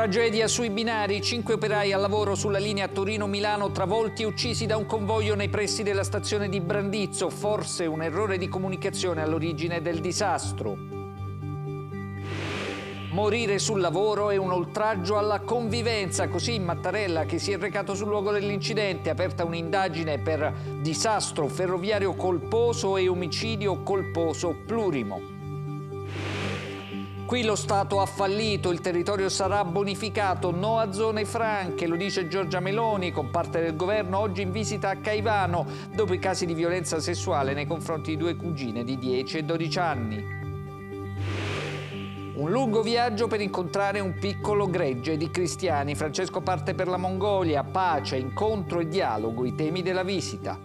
Tragedia sui binari, cinque operai al lavoro sulla linea Torino-Milano travolti e uccisi da un convoglio nei pressi della stazione di Brandizzo, forse un errore di comunicazione all'origine del disastro. Morire sul lavoro è un oltraggio alla convivenza, così Mattarella che si è recato sul luogo dell'incidente, aperta un'indagine per disastro ferroviario colposo e omicidio colposo plurimo. Qui lo Stato ha fallito, il territorio sarà bonificato, no a zone franche, lo dice Giorgia Meloni con parte del governo oggi in visita a Caivano dopo i casi di violenza sessuale nei confronti di due cugine di 10 e 12 anni. Un lungo viaggio per incontrare un piccolo gregge di cristiani. Francesco parte per la Mongolia, pace, incontro e dialogo, i temi della visita.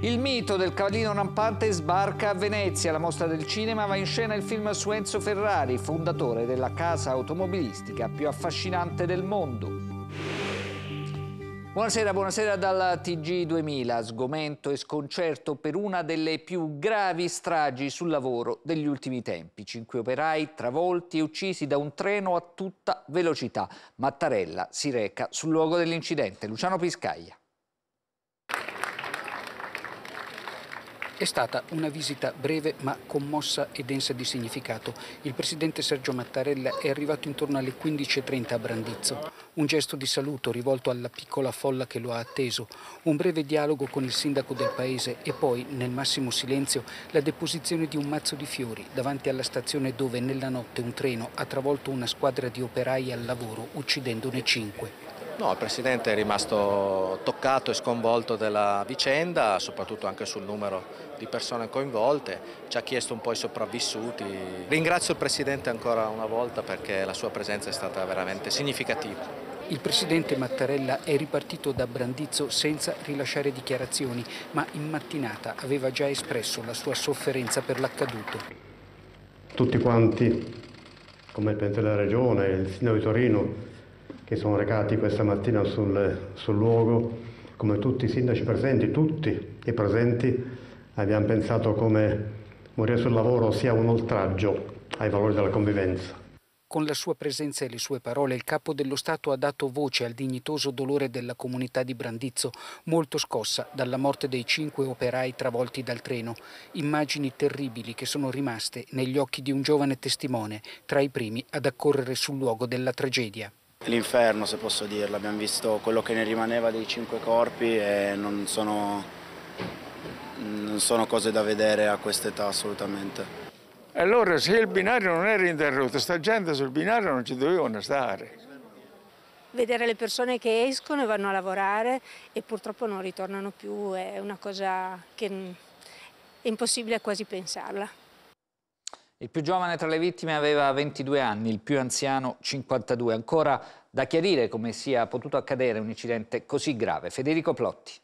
Il mito del cavallino rampante sbarca a Venezia, la mostra del cinema va in scena il film su Enzo Ferrari, fondatore della casa automobilistica più affascinante del mondo. Buonasera, buonasera dalla TG2000. Sgomento e sconcerto per una delle più gravi stragi sul lavoro degli ultimi tempi. Cinque operai travolti e uccisi da un treno a tutta velocità. Mattarella si reca sul luogo dell'incidente. Luciano Piscaglia. È stata una visita breve ma commossa e densa di significato. Il presidente Sergio Mattarella è arrivato intorno alle 15.30 a Brandizzo. Un gesto di saluto rivolto alla piccola folla che lo ha atteso, un breve dialogo con il sindaco del paese e poi, nel massimo silenzio, la deposizione di un mazzo di fiori davanti alla stazione dove nella notte un treno ha travolto una squadra di operai al lavoro uccidendone cinque. No, il Presidente è rimasto toccato e sconvolto della vicenda, soprattutto anche sul numero di persone coinvolte, ci ha chiesto un po' i sopravvissuti. Ringrazio il Presidente ancora una volta perché la sua presenza è stata veramente significativa. Il presidente Mattarella è ripartito da Brandizzo senza rilasciare dichiarazioni, ma in mattinata aveva già espresso la sua sofferenza per l'accaduto. Tutti quanti, come il Presidente della Regione e il Sindaco di Torino, che sono recati questa mattina sul, sul luogo, come tutti i sindaci presenti, tutti i presenti, abbiamo pensato come morire sul lavoro sia un oltraggio ai valori della convivenza. Con la sua presenza e le sue parole il capo dello Stato ha dato voce al dignitoso dolore della comunità di Brandizzo, molto scossa dalla morte dei cinque operai travolti dal treno. Immagini terribili che sono rimaste negli occhi di un giovane testimone, tra i primi ad accorrere sul luogo della tragedia. L'inferno, se posso dirlo, abbiamo visto quello che ne rimaneva dei cinque corpi e non sono non sono cose da vedere a quest'età assolutamente. Allora se il binario non era interrotto, sta gente sul binario non ci dovevano stare. Vedere le persone che escono e vanno a lavorare e purtroppo non ritornano più è una cosa che è impossibile quasi pensarla. Il più giovane tra le vittime aveva 22 anni, il più anziano 52. Ancora da chiarire come sia potuto accadere un incidente così grave. Federico Plotti.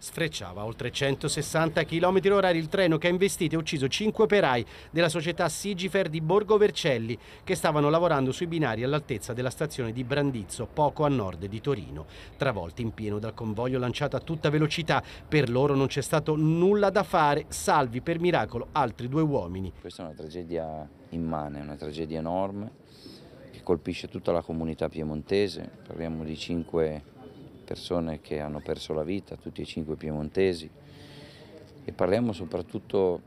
Sfrecciava oltre 160 km/h il treno che ha investito e ucciso 5 operai della società Sigifer di Borgo Vercelli che stavano lavorando sui binari all'altezza della stazione di Brandizzo, poco a nord di Torino. Travolti in pieno dal convoglio lanciato a tutta velocità, per loro non c'è stato nulla da fare, salvi per miracolo altri due uomini. Questa è una tragedia immane, una tragedia enorme che colpisce tutta la comunità piemontese, parliamo di 5 persone che hanno perso la vita, tutti e cinque piemontesi, e parliamo soprattutto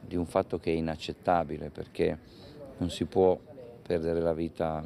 di un fatto che è inaccettabile perché non si può perdere la vita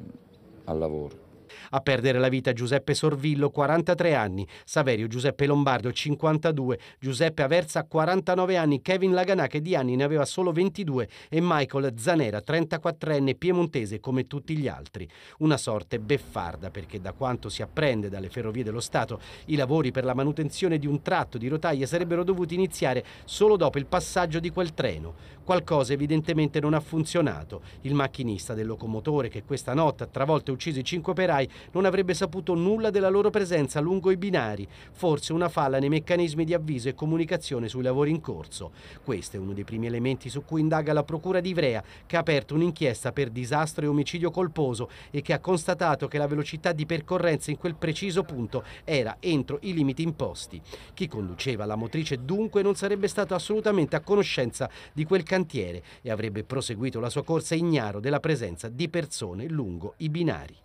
al lavoro. A perdere la vita Giuseppe Sorvillo, 43 anni, Saverio Giuseppe Lombardo, 52, Giuseppe Aversa, 49 anni, Kevin Laganà, che di anni ne aveva solo 22, e Michael Zanera, 34enne piemontese come tutti gli altri. Una sorte beffarda perché da quanto si apprende dalle ferrovie dello Stato, i lavori per la manutenzione di un tratto di rotaie sarebbero dovuti iniziare solo dopo il passaggio di quel treno. Qualcosa evidentemente non ha funzionato. Il macchinista del locomotore che questa notte ha travolto e ucciso i 5 operai Rai non avrebbe saputo nulla della loro presenza lungo i binari, forse una falla nei meccanismi di avviso e comunicazione sui lavori in corso. Questo è uno dei primi elementi su cui indaga la Procura di Ivrea, che ha aperto un'inchiesta per disastro e omicidio colposo e che ha constatato che la velocità di percorrenza in quel preciso punto era entro i limiti imposti. Chi conduceva la motrice dunque non sarebbe stato assolutamente a conoscenza di quel cantiere e avrebbe proseguito la sua corsa ignaro della presenza di persone lungo i binari.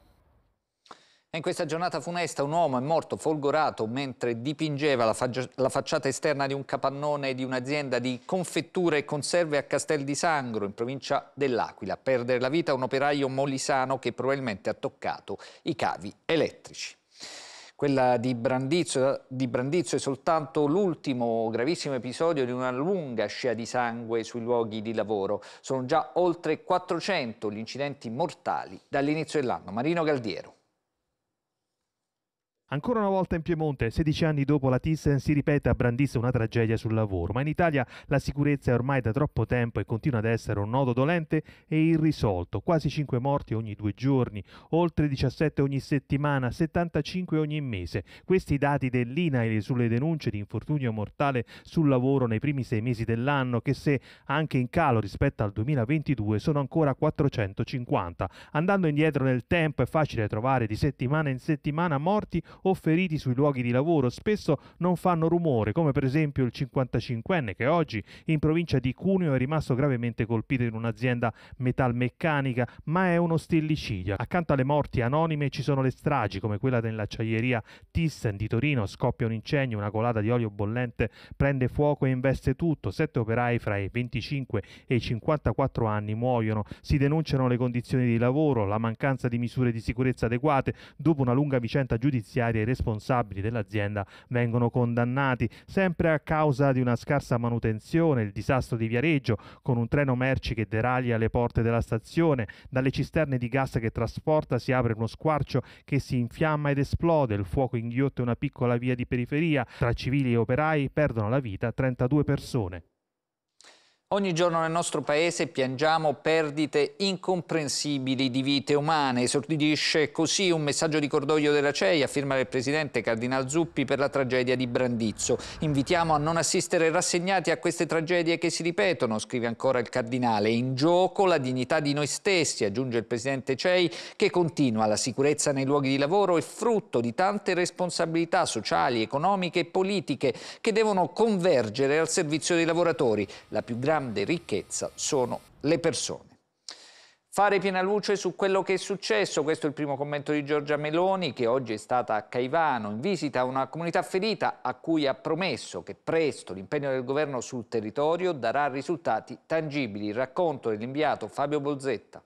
E in questa giornata funesta un uomo è morto folgorato mentre dipingeva la, la facciata esterna di un capannone di un'azienda di confetture e conserve a Castel di Sangro, in provincia dell'Aquila. Perdere la vita un operaio molisano che probabilmente ha toccato i cavi elettrici. Quella di Brandizzo, di Brandizzo, è soltanto l'ultimo gravissimo episodio di una lunga scia di sangue sui luoghi di lavoro. Sono già oltre 400 gli incidenti mortali dall'inizio dell'anno. Marino Galdiero. Ancora una volta in Piemonte, 16 anni dopo la Thyssen, si ripete a brandisse una tragedia sul lavoro, ma in Italia la sicurezza è ormai da troppo tempo e continua ad essere un nodo dolente e irrisolto. Quasi 5 morti ogni due giorni, oltre 17 ogni settimana, 75 ogni mese. Questi dati dell'INAIL sulle denunce di infortunio mortale sul lavoro nei primi sei mesi dell'anno, che se anche in calo rispetto al 2022 sono ancora 450. Andando indietro nel tempo è facile trovare di settimana in settimana morti o feriti sui luoghi di lavoro spesso non fanno rumore, come per esempio il 55enne che oggi in provincia di Cuneo è rimasto gravemente colpito in un'azienda metalmeccanica, ma è uno stillicidio. Accanto alle morti anonime ci sono le stragi come quella nell'acciaieria Thyssen di Torino, scoppia un incendio, una colata di olio bollente prende fuoco e investe tutto, sette operai fra i 25 e i 54 anni muoiono, si denunciano le condizioni di lavoro, la mancanza di misure di sicurezza adeguate dopo una lunga vicenda giudiziaria proprietari e i responsabili dell'azienda vengono condannati, sempre a causa di una scarsa manutenzione, il disastro di Viareggio, con un treno merci che deraglia le porte della stazione, dalle cisterne di gas che trasporta si apre uno squarcio che si infiamma ed esplode, il fuoco inghiotte una piccola via di periferia, tra civili e operai perdono la vita 32 persone. Ogni giorno nel nostro paese piangiamo perdite incomprensibili di vite umane. Esordisce così un messaggio di cordoglio della CEI a firma del presidente Cardinal Zuppi per la tragedia di Brandizzo. Invitiamo a non assistere rassegnati a queste tragedie che si ripetono, scrive ancora il cardinale. In gioco la dignità di noi stessi, aggiunge il presidente CEI, che continua la sicurezza nei luoghi di lavoro è frutto di tante responsabilità sociali, economiche e politiche che devono convergere al servizio dei lavoratori. La più grande grande ricchezza sono le persone. Fare piena luce su quello che è successo, questo è il primo commento di Giorgia Meloni che oggi è stata a Caivano in visita a una comunità ferita a cui ha promesso che presto l'impegno del governo sul territorio darà risultati tangibili. Il racconto dell'inviato Fabio Bozzetta.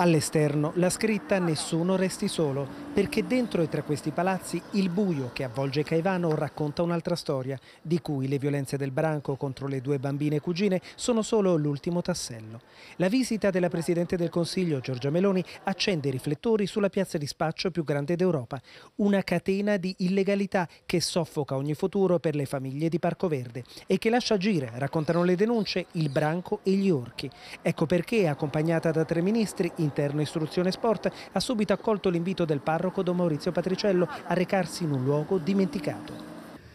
All'esterno la scritta Nessuno resti solo, perché dentro e tra questi palazzi il buio che avvolge Caivano racconta un'altra storia, di cui le violenze del branco contro le due bambine cugine sono solo l'ultimo tassello. La visita della Presidente del Consiglio, Giorgia Meloni, accende i riflettori sulla piazza di spaccio più grande d'Europa, una catena di illegalità che soffoca ogni futuro per le famiglie di Parco Verde e che lascia agire, raccontano le denunce, il branco e gli orchi. Ecco perché, accompagnata da tre ministri, in Interno Istruzione Sport ha subito accolto l'invito del parroco Don Maurizio Patriciello a recarsi in un luogo dimenticato.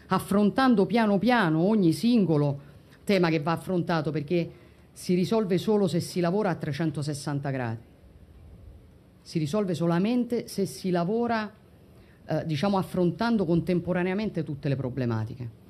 Affrontando piano piano ogni singolo tema che va affrontato perché si risolve solo se si lavora a 360 gradi. Si risolve solamente se si lavora eh, diciamo affrontando contemporaneamente tutte le problematiche.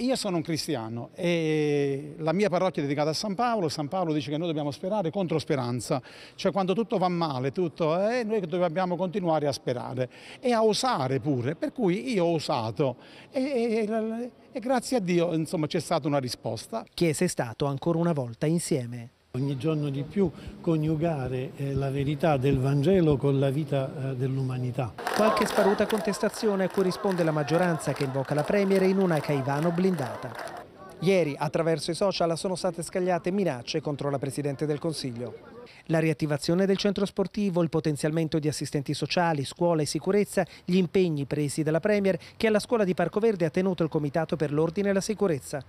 Io sono un cristiano e la mia parrocchia è dedicata a San Paolo, San Paolo dice che noi dobbiamo sperare contro speranza, cioè quando tutto va male, tutto, eh, noi dobbiamo continuare a sperare e a osare pure, per cui io ho osato e, e, e grazie a Dio insomma c'è stata una risposta. Chiese e Stato ancora una volta insieme. Ogni giorno di più coniugare eh, la verità del Vangelo con la vita eh, dell'umanità. Qualche sparuta contestazione a cui risponde la maggioranza che invoca la Premier in una Caivano blindata. Ieri attraverso i social sono state scagliate minacce contro la Presidente del Consiglio. La riattivazione del centro sportivo, il potenziamento di assistenti sociali, scuola e sicurezza, gli impegni presi dalla Premier che alla scuola di Parco Verde ha tenuto il Comitato per l'Ordine e la Sicurezza.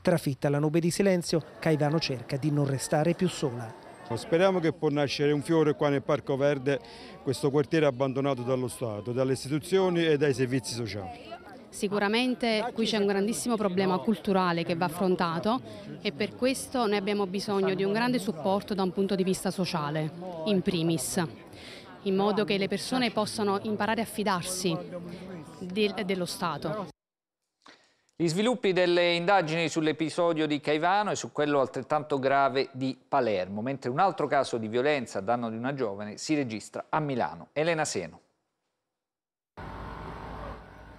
Trafitta la nube di silenzio, Caivano cerca di non restare più sola. Speriamo che può nascere un fiore qua nel Parco Verde, questo quartiere abbandonato dallo Stato, dalle istituzioni e dai servizi sociali. Sicuramente qui c'è un grandissimo problema culturale che va affrontato e per questo noi abbiamo bisogno di un grande supporto da un punto di vista sociale, in primis, in modo che le persone possano imparare a fidarsi dello Stato. Gli sviluppi delle indagini sull'episodio di Caivano e su quello altrettanto grave di Palermo, mentre un altro caso di violenza a danno di una giovane si registra a Milano. Elena Seno.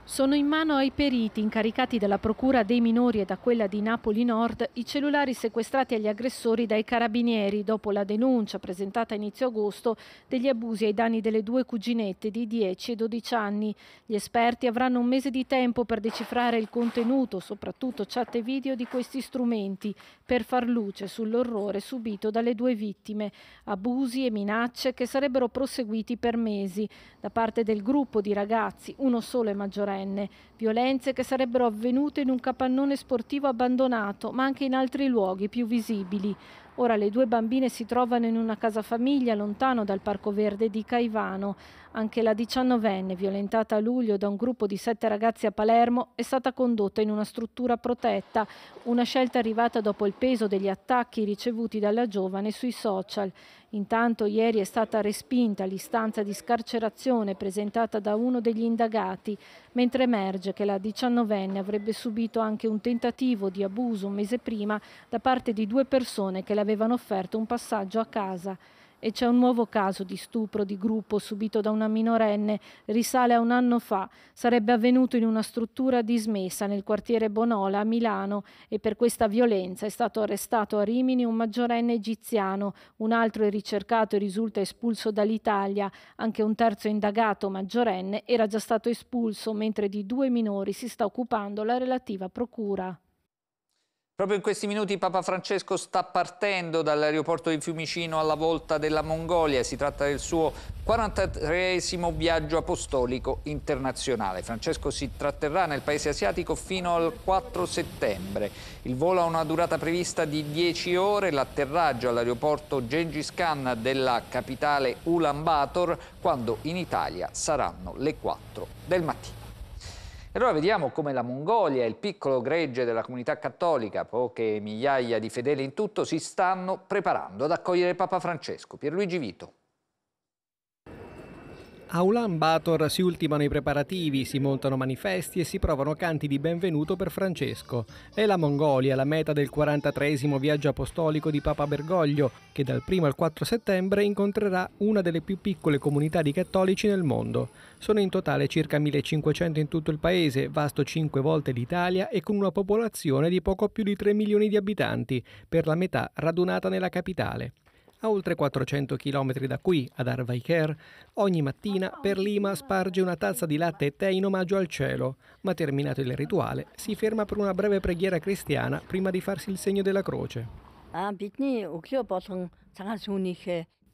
Sono in mano ai periti incaricati dalla Procura dei minori e da quella di Napoli Nord i cellulari sequestrati agli aggressori dai carabinieri dopo la denuncia presentata a inizio agosto degli abusi ai danni delle due cuginette di 10 e 12 anni. Gli esperti avranno un mese di tempo per decifrare il contenuto, soprattutto chat e video di questi strumenti, per far luce sull'orrore subito dalle due vittime, abusi e minacce che sarebbero proseguiti per mesi. Da parte del gruppo di ragazzi, uno solo è maggiorenne, minorenne, violenze che sarebbero avvenute in un capannone sportivo abbandonato, ma anche in altri luoghi più visibili. Ora le due bambine si trovano in una casa famiglia lontano dal Parco Verde di Caivano. Anche la diciannovenne, violentata a luglio da un gruppo di sette ragazzi a Palermo, è stata condotta in una struttura protetta, una scelta arrivata dopo il peso degli attacchi ricevuti dalla giovane sui social. Intanto ieri è stata respinta l'istanza di scarcerazione presentata da uno degli indagati, mentre emerge che la diciannovenne avrebbe subito anche un tentativo di abuso un mese prima da parte di due persone che le avevano offerto un passaggio a casa e c'è un nuovo caso di stupro di gruppo subito da una minorenne, risale a un anno fa, sarebbe avvenuto in una struttura dismessa nel quartiere Bonola a Milano e per questa violenza è stato arrestato a Rimini un maggiorenne egiziano, un altro è ricercato e risulta espulso dall'Italia, anche un terzo indagato maggiorenne era già stato espulso, mentre di due minori si sta occupando la relativa procura. Proprio in questi minuti Papa Francesco sta partendo dall'aeroporto di Fiumicino alla volta della Mongolia. Si tratta del suo 43esimo viaggio apostolico internazionale. Francesco si tratterrà nel paese asiatico fino al 4 settembre. Il volo ha una durata prevista di 10 ore, l'atterraggio all'aeroporto Gengis Khan della capitale Ulaanbaatar, quando in Italia saranno le 4 del mattino allora vediamo come la Mongolia e il piccolo gregge della comunità cattolica, poche migliaia di fedeli in tutto, si stanno preparando ad accogliere Papa Francesco. Pierluigi Vito. A Ulan Bator si ultimano i preparativi, si montano manifesti e si provano canti di benvenuto per Francesco. È la Mongolia la meta del 43 viaggio apostolico di Papa Bergoglio, che dal 1 al 4 settembre incontrerà una delle più piccole comunità di cattolici nel mondo. Sono in totale circa 1500 in tutto il paese, vasto 5 volte l'Italia e con una popolazione di poco più di 3 milioni di abitanti, per la metà radunata nella capitale. A oltre 400 km da qui, ad Arvaiker, ogni mattina per Lima sparge una tazza di latte e tè in omaggio al cielo, ma terminato il rituale si ferma per una breve preghiera cristiana prima di farsi il segno della croce. Ah,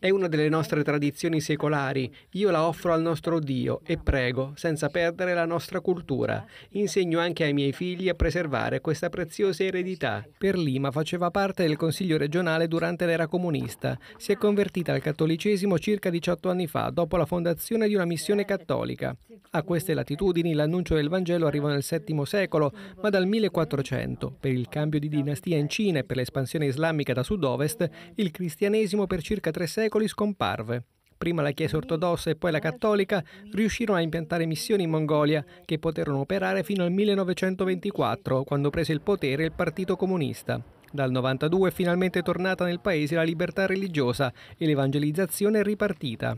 è una delle nostre tradizioni secolari. Io la offro al nostro Dio e prego, senza perdere la nostra cultura. Insegno anche ai miei figli a preservare questa preziosa eredità. Per Lima faceva parte del Consiglio regionale durante l'era comunista. Si è convertita al cattolicesimo circa 18 anni fa, dopo la fondazione di una missione cattolica. A queste latitudini l'annuncio del Vangelo arriva nel VII secolo, ma dal 1400, per il cambio di dinastia in Cina e per l'espansione islamica da sud-ovest, il cristianesimo per circa tre secoli secoli scomparve. Prima la Chiesa ortodossa e poi la cattolica riuscirono a impiantare missioni in Mongolia che poterono operare fino al 1924, quando prese il potere il Partito Comunista. Dal 92 è finalmente tornata nel paese la libertà religiosa e l'evangelizzazione è ripartita.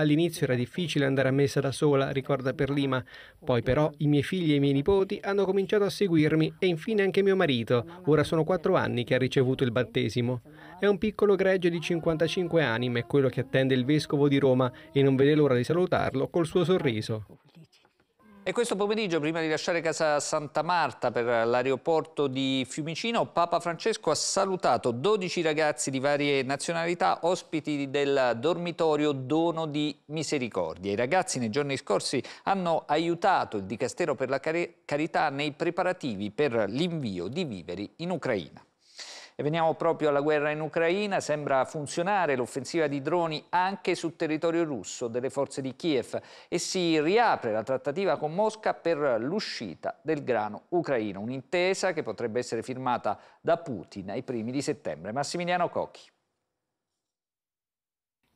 All'inizio era difficile andare a messa da sola, ricorda per Lima. Poi però i miei figli e i miei nipoti hanno cominciato a seguirmi e infine anche mio marito. Ora sono quattro anni che ha ricevuto il battesimo. È un piccolo gregge di 55 anime, quello che attende il vescovo di Roma e non vede l'ora di salutarlo col suo sorriso. E questo pomeriggio, prima di lasciare casa Santa Marta per l'aeroporto di Fiumicino, Papa Francesco ha salutato 12 ragazzi di varie nazionalità ospiti del dormitorio Dono di Misericordia. I ragazzi nei giorni scorsi hanno aiutato il Dicastero per la Carità nei preparativi per l'invio di viveri in Ucraina. E veniamo proprio alla guerra in Ucraina, sembra funzionare l'offensiva di droni anche sul territorio russo delle forze di Kiev e si riapre la trattativa con Mosca per l'uscita del grano ucraino, un'intesa che potrebbe essere firmata da Putin ai primi di settembre. Massimiliano Cocchi.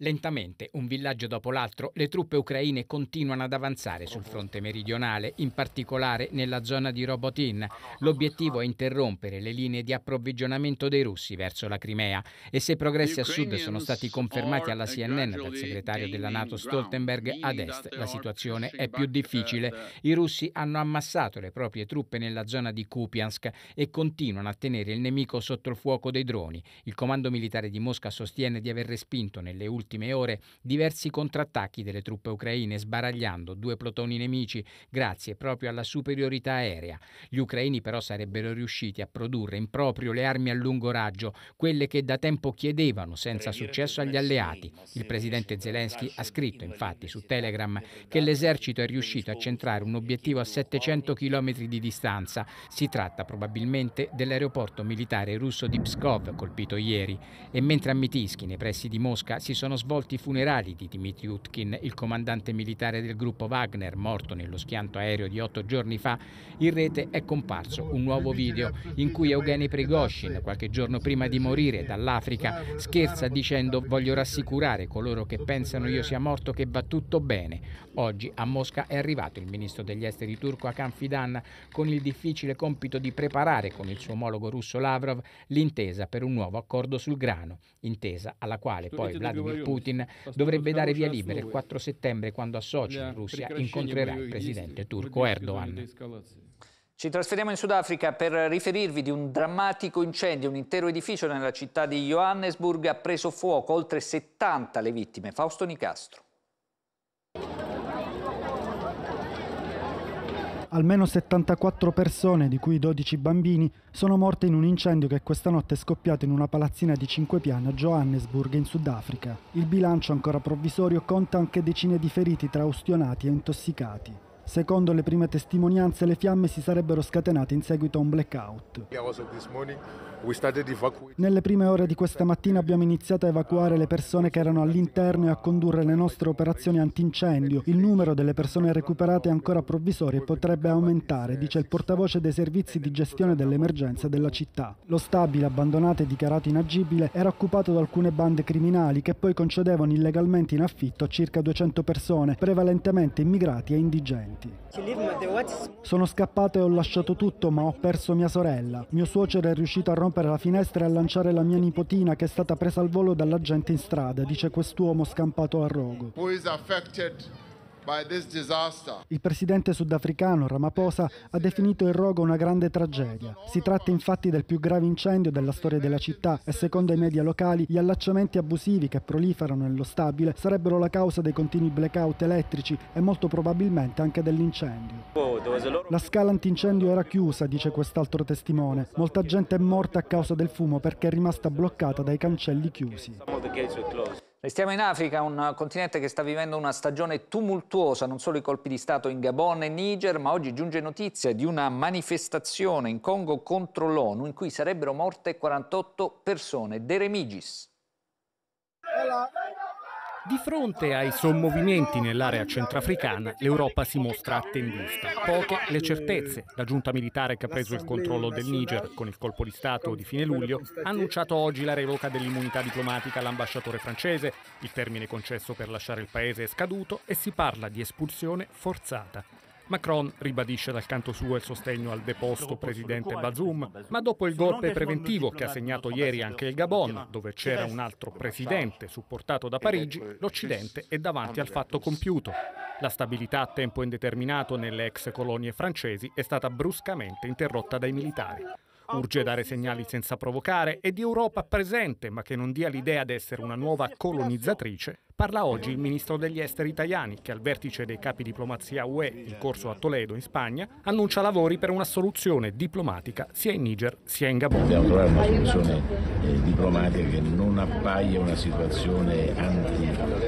Lentamente, un villaggio dopo l'altro, le truppe ucraine continuano ad avanzare sul fronte meridionale, in particolare nella zona di Robotin. L'obiettivo è interrompere le linee di approvvigionamento dei russi verso la Crimea e se i progressi a sud sono stati confermati alla CNN dal segretario della Nato Stoltenberg, ad est la situazione è più difficile. I russi hanno ammassato le proprie truppe nella zona di Kupiansk e continuano a tenere il nemico sotto il fuoco dei droni. Il comando militare di Mosca sostiene di aver respinto nelle ultime ultime ore diversi contrattacchi delle truppe ucraine sbaragliando due plotoni nemici grazie proprio alla superiorità aerea. Gli ucraini però sarebbero riusciti a produrre in proprio le armi a lungo raggio, quelle che da tempo chiedevano senza successo agli alleati. Il presidente Zelensky ha scritto infatti su Telegram che l'esercito è riuscito a centrare un obiettivo a 700 km di distanza. Si tratta probabilmente dell'aeroporto militare russo di Pskov colpito ieri e mentre a Mitischi, nei pressi di Mosca, si sono sono svolti i funerali di Dmitry Utkin, il comandante militare del gruppo Wagner, morto nello schianto aereo di otto giorni fa, in rete è comparso un nuovo video in cui Eugeni Prigoshin, qualche giorno prima di morire dall'Africa, scherza dicendo voglio rassicurare coloro che pensano io sia morto che va tutto bene. Oggi a Mosca è arrivato il ministro degli esteri turco Akan Fidan con il difficile compito di preparare con il suo omologo russo Lavrov l'intesa per un nuovo accordo sul grano, intesa alla quale poi Vladimir Putin dovrebbe dare via libera il 4 settembre quando a Sochi, in Russia, incontrerà il presidente turco Erdogan. Ci trasferiamo in Sudafrica per riferirvi di un drammatico incendio. Un intero edificio nella città di Johannesburg ha preso fuoco, oltre 70 le vittime. Fausto Nicastro. Almeno 74 persone, di cui 12 bambini, sono morte in un incendio che questa notte è scoppiato in una palazzina di 5 piani a Johannesburg, in Sudafrica. Il bilancio, ancora provvisorio, conta anche decine di feriti tra ustionati e intossicati. Secondo le prime testimonianze le fiamme si sarebbero scatenate in seguito a un blackout. Nelle prime ore di questa mattina abbiamo iniziato a evacuare le persone che erano all'interno e a condurre le nostre operazioni antincendio. Il numero delle persone recuperate è ancora provvisorio e potrebbe aumentare, dice il portavoce dei servizi di gestione dell'emergenza della città. Lo stabile, abbandonato e dichiarato inagibile, era occupato da alcune bande criminali che poi concedevano illegalmente in affitto a circa 200 persone, prevalentemente immigrati e indigenti parenti. Sono scappato e ho lasciato tutto, ma ho perso mia sorella. Mio suocero è riuscito a rompere la finestra e a lanciare la mia nipotina che è stata presa al volo dalla gente in strada, dice quest'uomo scampato a rogo. Il presidente sudafricano Ramaphosa ha definito il rogo una grande tragedia. Si tratta infatti del più grave incendio della storia della città e secondo i media locali gli allacciamenti abusivi che proliferano nello stabile sarebbero la causa dei continui blackout elettrici e molto probabilmente anche dell'incendio. La scala antincendio era chiusa, dice quest'altro testimone. Molta gente è morta a causa del fumo perché è rimasta bloccata dai cancelli chiusi. Restiamo in Africa, un continente che sta vivendo una stagione tumultuosa, non solo i colpi di Stato in Gabon e Niger, ma oggi giunge notizia di una manifestazione in Congo contro l'ONU in cui sarebbero morte 48 persone. De Remigis. Di fronte ai sommovimenti nell'area centrafricana, l'Europa si mostra attendista. Poche le certezze. La giunta militare che ha preso il controllo del Niger con il colpo di Stato di fine luglio ha annunciato oggi la revoca dell'immunità diplomatica all'ambasciatore francese. Il termine concesso per lasciare il paese è scaduto e si parla di espulsione forzata. Macron ribadisce dal canto suo il sostegno al deposto presidente Bazoum, ma dopo il golpe preventivo che ha segnato ieri anche il Gabon, dove c'era un altro presidente supportato da Parigi, l'Occidente è davanti al fatto compiuto. La stabilità a tempo indeterminato nelle ex colonie francesi è stata bruscamente interrotta dai militari. Urge dare segnali senza provocare e di Europa presente, ma che non dia l'idea di essere una nuova colonizzatrice, parla oggi il ministro degli esteri italiani, che al vertice dei capi diplomazia UE in corso a Toledo, in Spagna, annuncia lavori per una soluzione diplomatica sia in Niger sia in Gabon. Dobbiamo trovare una soluzione eh, diplomatica che non appaia una situazione anti-africana.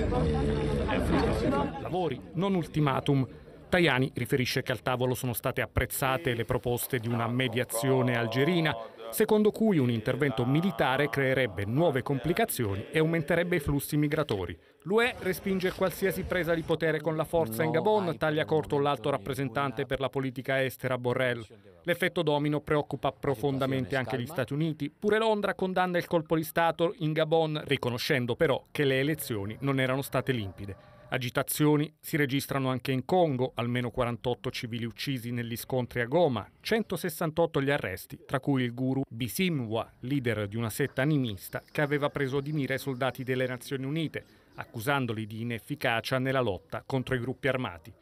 Eh, lavori, non ultimatum. Tajani riferisce che al tavolo sono state apprezzate le proposte di una mediazione algerina, secondo cui un intervento militare creerebbe nuove complicazioni e aumenterebbe i flussi migratori. L'UE respinge qualsiasi presa di potere con la forza in Gabon, taglia corto l'alto rappresentante per la politica estera Borrell. L'effetto domino preoccupa profondamente anche gli Stati Uniti. Pure Londra condanna il colpo di Stato in Gabon, riconoscendo però che le elezioni non erano state limpide. Agitazioni si registrano anche in Congo, almeno 48 civili uccisi negli scontri a Goma, 168 gli arresti, tra cui il guru Bisimwa, leader di una setta animista che aveva preso di mira i soldati delle Nazioni Unite, accusandoli di inefficacia nella lotta contro i gruppi armati.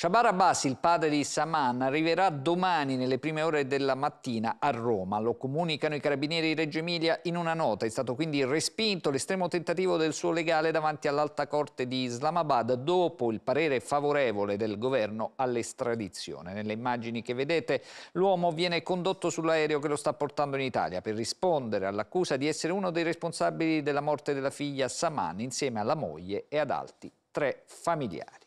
Shabar Abbas, il padre di Saman, arriverà domani nelle prime ore della mattina a Roma. Lo comunicano i carabinieri di Reggio Emilia in una nota. È stato quindi respinto l'estremo tentativo del suo legale davanti all'alta corte di Islamabad dopo il parere favorevole del governo all'estradizione. Nelle immagini che vedete l'uomo viene condotto sull'aereo che lo sta portando in Italia per rispondere all'accusa di essere uno dei responsabili della morte della figlia Saman insieme alla moglie e ad altri tre familiari.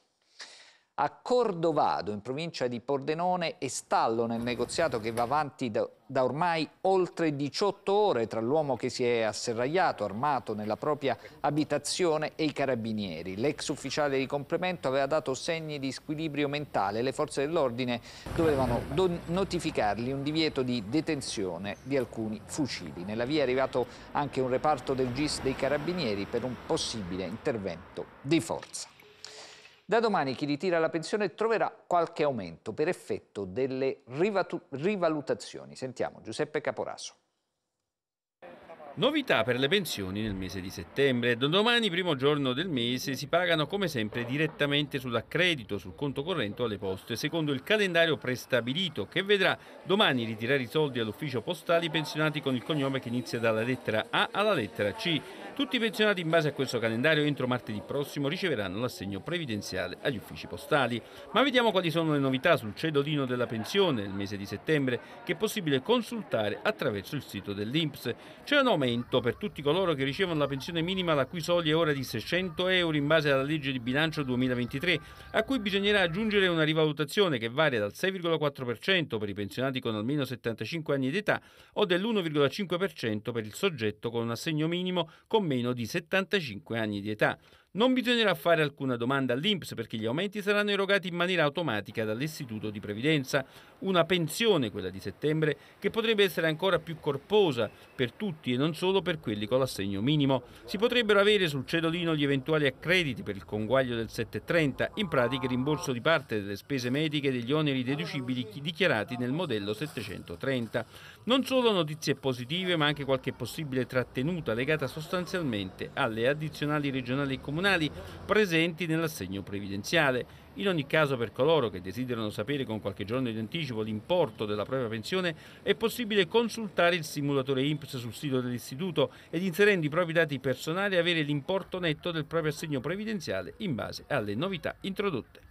A Cordovado, in provincia di Pordenone, è stallo nel negoziato che va avanti da, da ormai oltre 18 ore tra l'uomo che si è asserragliato, armato nella propria abitazione e i carabinieri. L'ex ufficiale di complemento aveva dato segni di squilibrio mentale. Le forze dell'ordine dovevano notificargli un divieto di detenzione di alcuni fucili. Nella via è arrivato anche un reparto del GIS dei carabinieri per un possibile intervento di forza. Da domani chi ritira la pensione troverà qualche aumento per effetto delle rivalutazioni. Sentiamo Giuseppe Caporasso. Novità per le pensioni nel mese di settembre. Da domani, primo giorno del mese, si pagano come sempre direttamente sull'accredito, sul conto corrente o alle poste, secondo il calendario prestabilito, che vedrà domani ritirare i soldi all'ufficio postali pensionati con il cognome che inizia dalla lettera A alla lettera C. Tutti i pensionati in base a questo calendario entro martedì prossimo riceveranno l'assegno previdenziale agli uffici postali. Ma vediamo quali sono le novità sul cedolino della pensione nel mese di settembre che è possibile consultare attraverso il sito dell'Inps. C'è un aumento per tutti coloro che ricevono la pensione minima la cui soglia è ora di 600 euro in base alla legge di bilancio 2023 a cui bisognerà aggiungere una rivalutazione che varia dal 6,4% per i pensionati con almeno 75 anni di età o dell'1,5% per il soggetto con un assegno minimo con meno di 75 anni di età. Non bisognerà fare alcuna domanda all'INPS perché gli aumenti saranno erogati in maniera automatica dall'Istituto di Previdenza. Una pensione, quella di settembre, che potrebbe essere ancora più corposa per tutti e non solo per quelli con l'assegno minimo. Si potrebbero avere sul cedolino gli eventuali accrediti per il conguaglio del 730, in pratica il rimborso di parte delle spese mediche e degli oneri deducibili dichiarati nel modello 730. Non solo notizie positive ma anche qualche possibile trattenuta legata sostanzialmente alle addizionali regionali e comunali comunali presenti nell'assegno previdenziale. In ogni caso per coloro che desiderano sapere con qualche giorno di anticipo l'importo della propria pensione è possibile consultare il simulatore INPS sul sito dell'istituto ed inserendo i propri dati personali avere l'importo netto del proprio assegno previdenziale in base alle novità introdotte.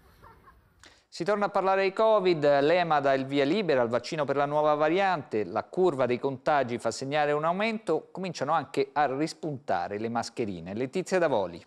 Si torna a parlare di Covid, l'EMA dà il via libera al vaccino per la nuova variante, la curva dei contagi fa segnare un aumento, cominciano anche a rispuntare le mascherine. Letizia Davoli.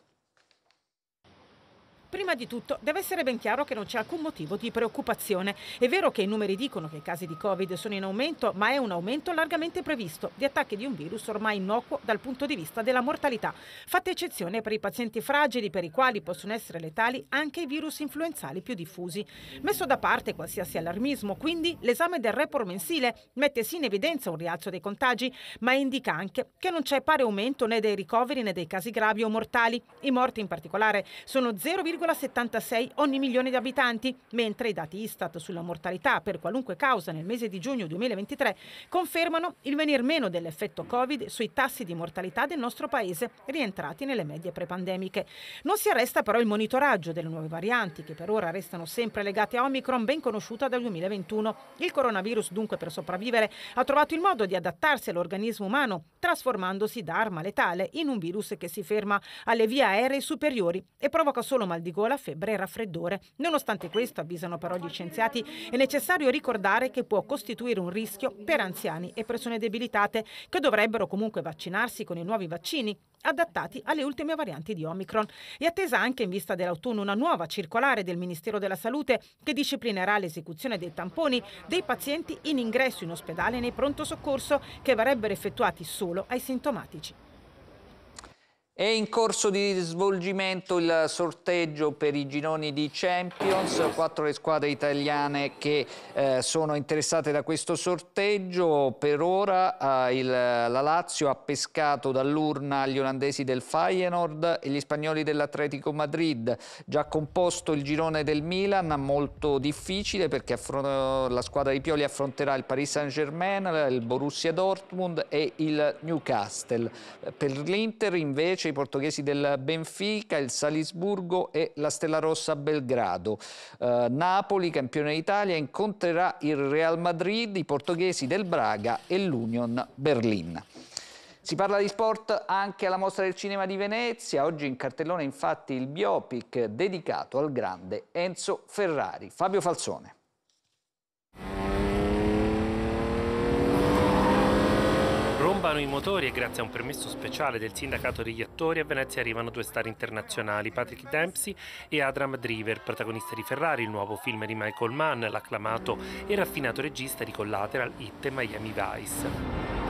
Prima di tutto deve essere ben chiaro che non c'è alcun motivo di preoccupazione. È vero che i numeri dicono che i casi di Covid sono in aumento, ma è un aumento largamente previsto di attacchi di un virus ormai innocuo dal punto di vista della mortalità. Fatta eccezione per i pazienti fragili per i quali possono essere letali anche i virus influenzali più diffusi. Messo da parte qualsiasi allarmismo, quindi l'esame del report mensile mette sì in evidenza un rialzo dei contagi, ma indica anche che non c'è pari aumento né dei ricoveri né dei casi gravi o mortali. I morti in particolare sono 0,5 1,76 ogni milione di abitanti, mentre i dati Istat sulla mortalità per qualunque causa nel mese di giugno 2023 confermano il venir meno dell'effetto Covid sui tassi di mortalità del nostro paese, rientrati nelle medie prepandemiche. Non si arresta però il monitoraggio delle nuove varianti, che per ora restano sempre legate a Omicron, ben conosciuta dal 2021. Il coronavirus, dunque, per sopravvivere, ha trovato il modo di adattarsi all'organismo umano, trasformandosi da arma letale in un virus che si ferma alle vie aeree superiori e provoca solo mal di gola, febbre e raffreddore. Nonostante questo, avvisano però gli scienziati, è necessario ricordare che può costituire un rischio per anziani e persone debilitate che dovrebbero comunque vaccinarsi con i nuovi vaccini adattati alle ultime varianti di Omicron. È attesa anche in vista dell'autunno una nuova circolare del Ministero della Salute che disciplinerà l'esecuzione dei tamponi dei pazienti in ingresso in ospedale nei pronto soccorso che verrebbero effettuati solo ai sintomatici. È in corso di svolgimento il sorteggio per i gironi di Champions, quattro le squadre italiane che eh, sono interessate da questo sorteggio, per ora eh, il, la Lazio ha pescato dall'urna gli olandesi del Feyenoord e gli spagnoli dell'Atletico Madrid, già composto il girone del Milan, molto difficile perché la squadra di Pioli affronterà il Paris Saint Germain, il Borussia Dortmund e il Newcastle. Per l'Inter invece invece i portoghesi del Benfica, il Salisburgo e la Stella Rossa Belgrado. Eh, Napoli, campione d'Italia, incontrerà il Real Madrid, i portoghesi del Braga e l'Union Berlin. Si parla di sport anche alla Mostra del Cinema di Venezia, oggi in cartellone infatti il biopic dedicato al grande Enzo Ferrari. Fabio Falzone. Piombano i motori e grazie a un permesso speciale del sindacato degli attori a Venezia arrivano due star internazionali, Patrick Dempsey e Adram Driver, protagonista di Ferrari, il nuovo film di Michael Mann, l'acclamato e raffinato regista di Collateral, It e Miami Vice.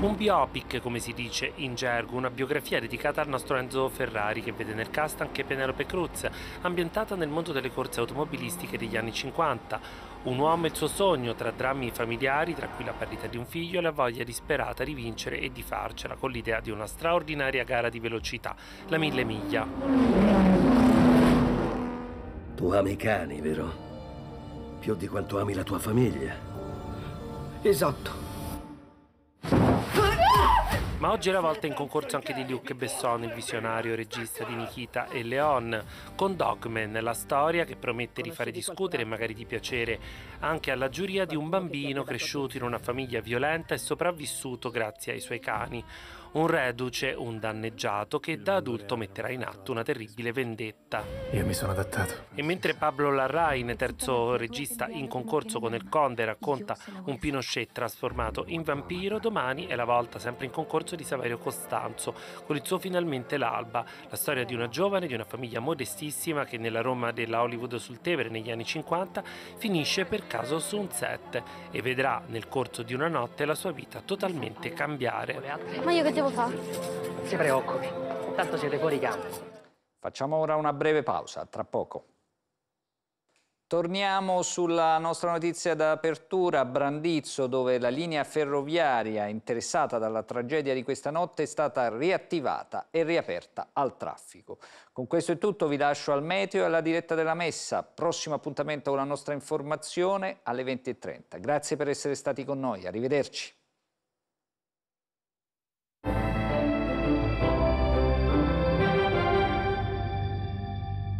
Un biopic, come si dice in gergo, una biografia dedicata al nostro Enzo Ferrari che vede nel cast anche Penelope Cruz, ambientata nel mondo delle corse automobilistiche degli anni 50. Un uomo e il suo sogno tra drammi familiari, tra cui la perdita di un figlio e la voglia disperata di vincere e di farcela con l'idea di una straordinaria gara di velocità, la mille miglia. Tu ami i cani, vero? Più di quanto ami la tua famiglia. Esatto. Ma oggi è la volta in concorso anche di Luc Besson, il visionario regista di Nikita e Leon, con Dogman, la storia che promette di fare discutere e magari di piacere anche alla giuria di un bambino cresciuto in una famiglia violenta e sopravvissuto grazie ai suoi cani un reduce, un danneggiato che da adulto metterà in atto una terribile vendetta. Io mi sono adattato. E mentre Pablo Larrain, terzo regista in concorso con il Conde, racconta un Pinochet trasformato in vampiro, domani è la volta sempre in concorso di Saverio Costanzo con il suo Finalmente l'alba, la storia di una giovane di una famiglia modestissima che nella Roma della Hollywood sul Tevere negli anni 50 finisce per caso su un set e vedrà nel corso di una notte la sua vita totalmente cambiare. Ma io che devo fare? si preoccupi, tanto siete fuori campo. Facciamo ora una breve pausa, tra poco. Torniamo sulla nostra notizia d'apertura, a Brandizzo, dove la linea ferroviaria interessata dalla tragedia di questa notte è stata riattivata e riaperta al traffico. Con questo è tutto, vi lascio al meteo e alla diretta della messa. Prossimo appuntamento con la nostra informazione alle 20.30. Grazie per essere stati con noi, arrivederci.